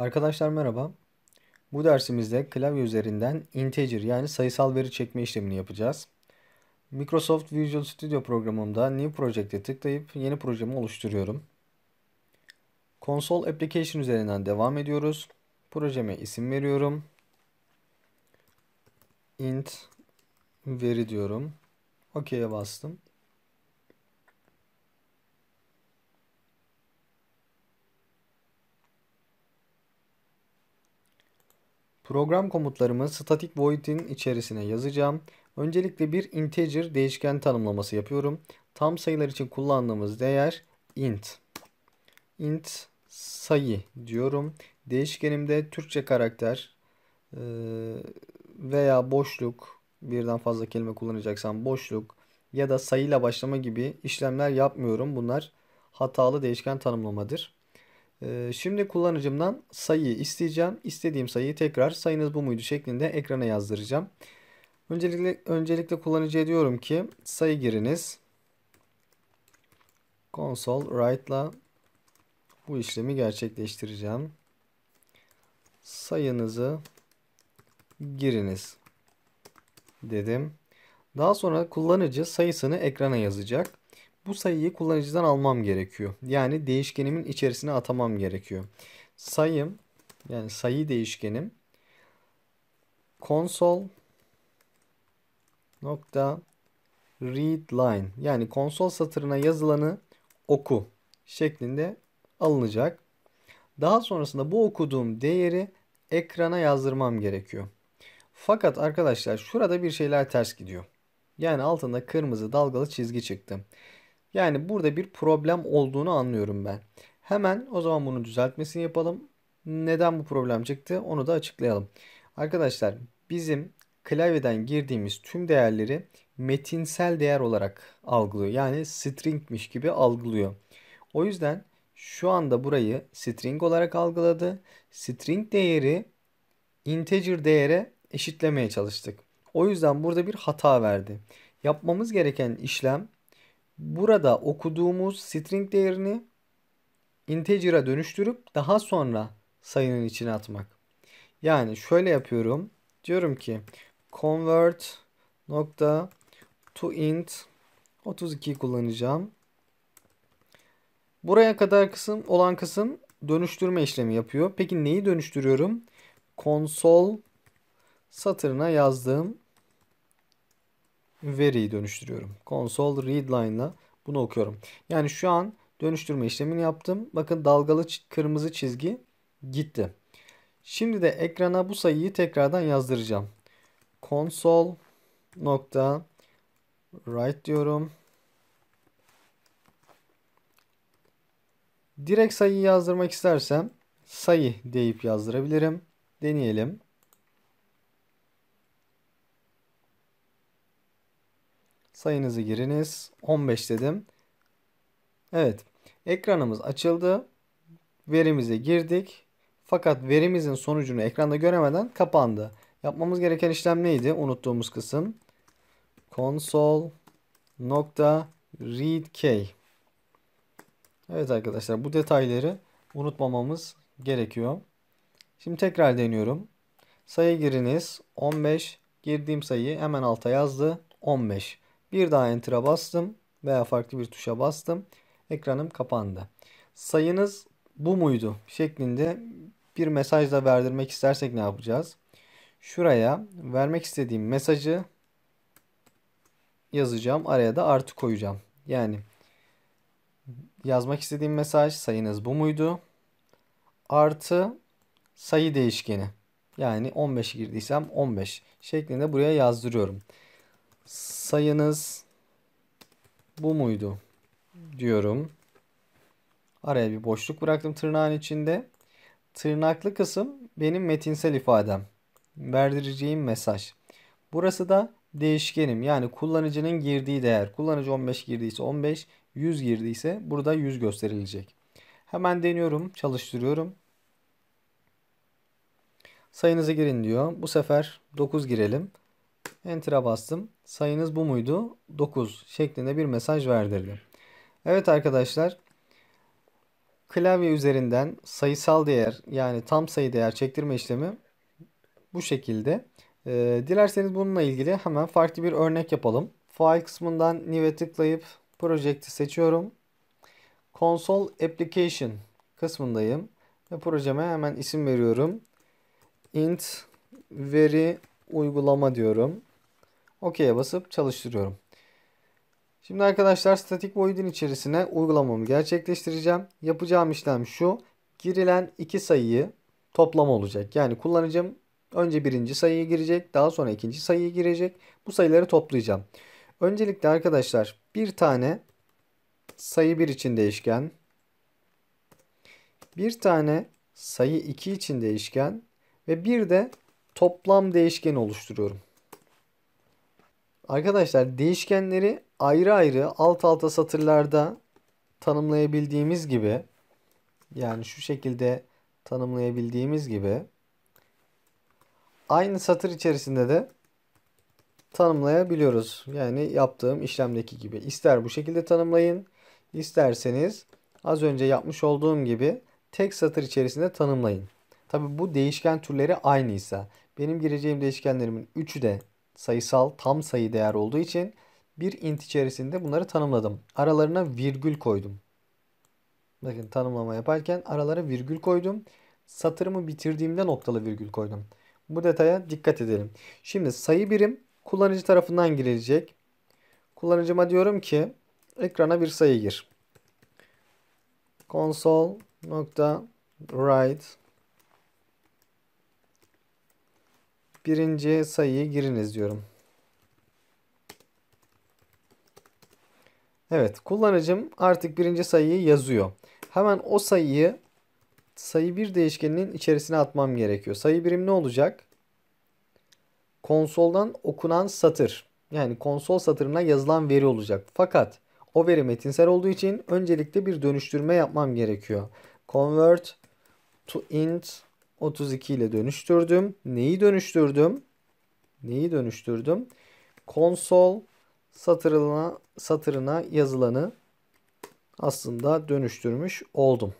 Arkadaşlar merhaba. Bu dersimizde klavye üzerinden integer yani sayısal veri çekme işlemini yapacağız. Microsoft Visual Studio programımda New Project'e tıklayıp yeni projemi oluşturuyorum. Console Application üzerinden devam ediyoruz. Projeme isim veriyorum. int veri diyorum. OK'ye bastım. Program komutlarımı static void'in içerisine yazacağım. Öncelikle bir integer değişken tanımlaması yapıyorum. Tam sayılar için kullandığımız değer int. Int sayı diyorum. Değişkenimde Türkçe karakter e, veya boşluk birden fazla kelime kullanacaksan boşluk ya da sayıyla başlama gibi işlemler yapmıyorum. Bunlar hatalı değişken tanımlamadır. Ee, şimdi kullanıcımdan sayıyı isteyeceğim. İstediğim sayıyı tekrar sayınız bu muydu şeklinde ekrana yazdıracağım. Öncelikle, öncelikle kullanıcıya diyorum ki sayı giriniz. Console ile bu işlemi gerçekleştireceğim. Sayınızı giriniz dedim. Daha sonra kullanıcı sayısını ekrana yazacak bu sayıyı kullanıcıdan almam gerekiyor. Yani değişkenimin içerisine atamam gerekiyor. Sayım yani sayı değişkenim console nokta read line yani konsol satırına yazılanı oku şeklinde alınacak. Daha sonrasında bu okuduğum değeri ekrana yazdırmam gerekiyor. Fakat arkadaşlar şurada bir şeyler ters gidiyor. Yani altında kırmızı dalgalı çizgi çıktı. Yani burada bir problem olduğunu anlıyorum ben. Hemen o zaman bunu düzeltmesini yapalım. Neden bu problem çıktı onu da açıklayalım. Arkadaşlar bizim klavyeden girdiğimiz tüm değerleri metinsel değer olarak algılıyor. Yani stringmiş gibi algılıyor. O yüzden şu anda burayı string olarak algıladı. String değeri integer değere eşitlemeye çalıştık. O yüzden burada bir hata verdi. Yapmamız gereken işlem burada okuduğumuz string değerini integer'a dönüştürüp daha sonra sayının içine atmak. Yani şöyle yapıyorum. Diyorum ki convert nokta to int 32 kullanacağım. Buraya kadar kısım olan kısım dönüştürme işlemi yapıyor. Peki neyi dönüştürüyorum? Konsol satırına yazdığım veriyi dönüştürüyorum. Console readline ile bunu okuyorum. Yani şu an dönüştürme işlemini yaptım. Bakın dalgalı kırmızı çizgi gitti. Şimdi de ekrana bu sayıyı tekrardan yazdıracağım. Console nokta write diyorum. Direkt sayıyı yazdırmak istersem sayı deyip yazdırabilirim. Deneyelim. Sayınızı giriniz. 15 dedim. Evet. Ekranımız açıldı. Verimize girdik. Fakat verimizin sonucunu ekranda göremeden kapandı. Yapmamız gereken işlem neydi? Unuttuğumuz kısım. Console nokta Evet arkadaşlar bu detayları unutmamamız gerekiyor. Şimdi tekrar deniyorum. Sayı giriniz 15 girdiğim sayıyı hemen alta yazdı 15. Bir daha enter'a bastım veya farklı bir tuşa bastım. Ekranım kapandı. Sayınız bu muydu şeklinde bir mesajla verdirmek istersek ne yapacağız? Şuraya vermek istediğim mesajı yazacağım. Araya da artı koyacağım. Yani yazmak istediğim mesaj sayınız bu muydu? Artı sayı değişkeni. Yani 15 girdiysem 15 şeklinde buraya yazdırıyorum sayınız bu muydu diyorum. Araya bir boşluk bıraktım tırnağın içinde. Tırnaklı kısım benim metinsel ifadem. Verdireceğim mesaj. Burası da değişkenim. Yani kullanıcının girdiği değer. Kullanıcı 15 girdiyse 15, 100 girdiyse burada 100 gösterilecek. Hemen deniyorum, çalıştırıyorum. Sayınızı girin diyor. Bu sefer 9 girelim. Enter'a bastım. Sayınız bu muydu? 9 şeklinde bir mesaj verdirdi. Evet arkadaşlar klavye üzerinden sayısal değer yani tam sayı değer çektirme işlemi bu şekilde. Ee, dilerseniz bununla ilgili hemen farklı bir örnek yapalım. File kısmından New'e tıklayıp Project'i seçiyorum. Console Application kısmındayım. Ve projeme hemen isim veriyorum. int veri uygulama diyorum. OK'ye basıp çalıştırıyorum. Şimdi arkadaşlar statik void'in içerisine uygulamamı gerçekleştireceğim. Yapacağım işlem şu. Girilen iki sayıyı toplama olacak. Yani kullanıcım önce birinci sayıyı girecek. Daha sonra ikinci sayıyı girecek. Bu sayıları toplayacağım. Öncelikle arkadaşlar bir tane sayı 1 için değişken. Bir tane sayı 2 için değişken. Ve bir de toplam değişken oluşturuyorum. Arkadaşlar değişkenleri ayrı ayrı alt alta satırlarda tanımlayabildiğimiz gibi yani şu şekilde tanımlayabildiğimiz gibi aynı satır içerisinde de tanımlayabiliyoruz. Yani yaptığım işlemdeki gibi. İster bu şekilde tanımlayın, isterseniz az önce yapmış olduğum gibi tek satır içerisinde tanımlayın. Tabi bu değişken türleri aynıysa benim gireceğim değişkenlerimin üçü de sayısal tam sayı değer olduğu için bir int içerisinde bunları tanımladım. Aralarına virgül koydum. Bakın tanımlama yaparken aralara virgül koydum. Satırımı bitirdiğimde noktalı virgül koydum. Bu detaya dikkat edelim. Şimdi sayı birim kullanıcı tarafından girilecek. Kullanıcıma diyorum ki ekrana bir sayı gir. Console nokta write Birinci sayıyı giriniz diyorum. Evet kullanıcım artık birinci sayıyı yazıyor. Hemen o sayıyı sayı bir değişkeninin içerisine atmam gerekiyor. Sayı birim ne olacak? Konsoldan okunan satır. Yani konsol satırına yazılan veri olacak. Fakat o veri metinsel olduğu için öncelikle bir dönüştürme yapmam gerekiyor. Convert to int 32 ile dönüştürdüm. Neyi dönüştürdüm? Neyi dönüştürdüm? Konsol satırına, satırına yazılanı aslında dönüştürmüş oldum.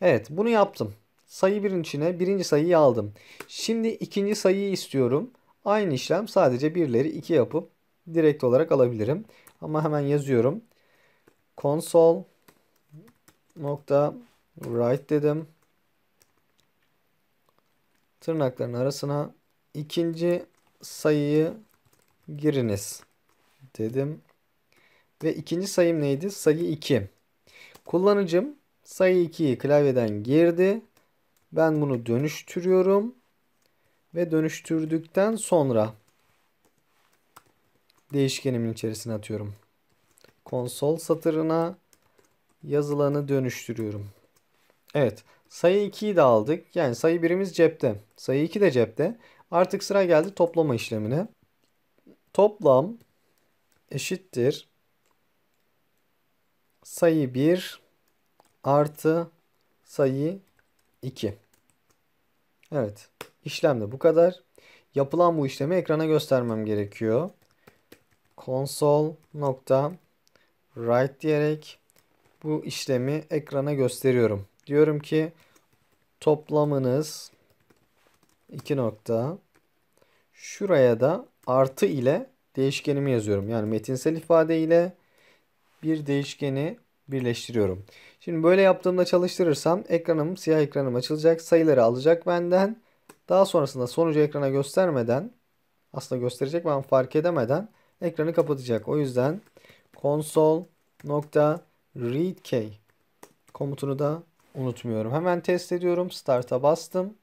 Evet bunu yaptım. Sayı birin içine birinci sayıyı aldım. Şimdi ikinci sayıyı istiyorum. Aynı işlem sadece birleri iki yapıp direkt olarak alabilirim. Ama hemen yazıyorum. Konsol nokta write dedim tırnakların arasına ikinci sayıyı giriniz dedim. Ve ikinci sayım neydi? Sayı 2. Kullanıcım sayı 2'yi klavyeden girdi. Ben bunu dönüştürüyorum. Ve dönüştürdükten sonra değişkenimin içerisine atıyorum. Konsol satırına yazılanı dönüştürüyorum. Evet. Sayı 2'yi de aldık. Yani sayı 1'imiz cepte. Sayı 2 de cepte. Artık sıra geldi toplama işlemine. Toplam eşittir. Sayı 1 artı sayı 2. Evet. İşlem de bu kadar. Yapılan bu işlemi ekrana göstermem gerekiyor. Console nokta write diyerek bu işlemi ekrana gösteriyorum diyorum ki toplamınız 2 nokta şuraya da artı ile değişkenimi yazıyorum. Yani metinsel ifade ile bir değişkeni birleştiriyorum. Şimdi böyle yaptığımda çalıştırırsam ekranım siyah ekranım açılacak. Sayıları alacak benden. Daha sonrasında sonucu ekrana göstermeden aslında gösterecek ben fark edemeden ekranı kapatacak. O yüzden console nokta komutunu da unutmuyorum. Hemen test ediyorum. Start'a bastım.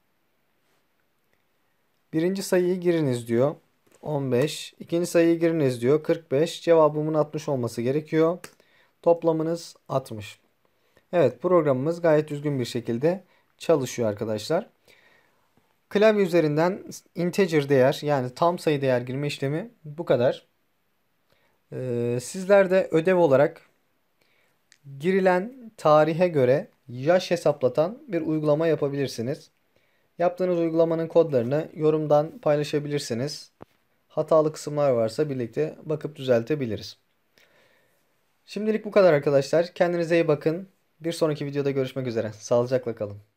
Birinci sayıyı giriniz diyor. 15. İkinci sayıyı giriniz diyor. 45. Cevabımın 60 olması gerekiyor. Toplamınız 60. Evet programımız gayet düzgün bir şekilde çalışıyor arkadaşlar. Klavye üzerinden integer değer yani tam sayı değer girme işlemi bu kadar. Ee, sizler de ödev olarak girilen tarihe göre yaş hesaplatan bir uygulama yapabilirsiniz. Yaptığınız uygulamanın kodlarını yorumdan paylaşabilirsiniz. Hatalı kısımlar varsa birlikte bakıp düzeltebiliriz. Şimdilik bu kadar arkadaşlar. Kendinize iyi bakın. Bir sonraki videoda görüşmek üzere. Sağlıcakla kalın.